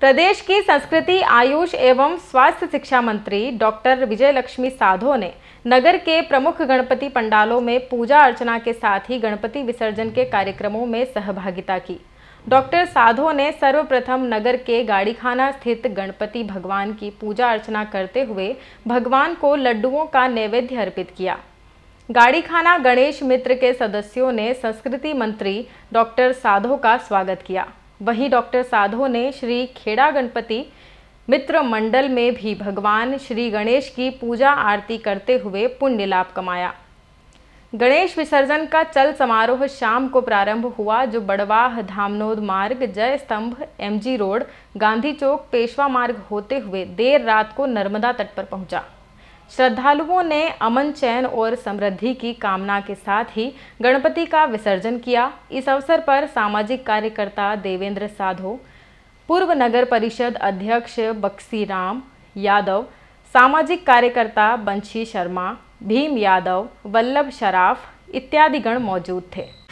प्रदेश की संस्कृति आयुष एवं स्वास्थ्य शिक्षा मंत्री डॉक्टर विजय लक्ष्मी साधो ने नगर के प्रमुख गणपति पंडालों में पूजा अर्चना के साथ ही गणपति विसर्जन के कार्यक्रमों में सहभागिता की डॉक्टर साधो ने सर्वप्रथम नगर के गाड़ीखाना स्थित गणपति भगवान की पूजा अर्चना करते हुए भगवान को लड्डुओं का नैवेद्य अर्पित किया गाड़ीखाना गणेश मित्र के सदस्यों ने संस्कृति मंत्री डॉक्टर साधो का स्वागत किया वहीं डॉक्टर साधो ने श्री खेड़ा गणपति मित्र मंडल में भी भगवान श्री गणेश की पूजा आरती करते हुए पुण्य लाभ कमाया गणेश विसर्जन का चल समारोह शाम को प्रारंभ हुआ जो बड़वाह धामनोद मार्ग जय स्तंभ एम रोड गांधी चौक पेशवा मार्ग होते हुए देर रात को नर्मदा तट पर पहुंचा श्रद्धालुओं ने अमन चैन और समृद्धि की कामना के साथ ही गणपति का विसर्जन किया इस अवसर पर सामाजिक कार्यकर्ता देवेंद्र साधो पूर्व नगर परिषद अध्यक्ष बक्सी राम यादव सामाजिक कार्यकर्ता बंशी शर्मा भीम यादव वल्लभ शराफ इत्यादि गण मौजूद थे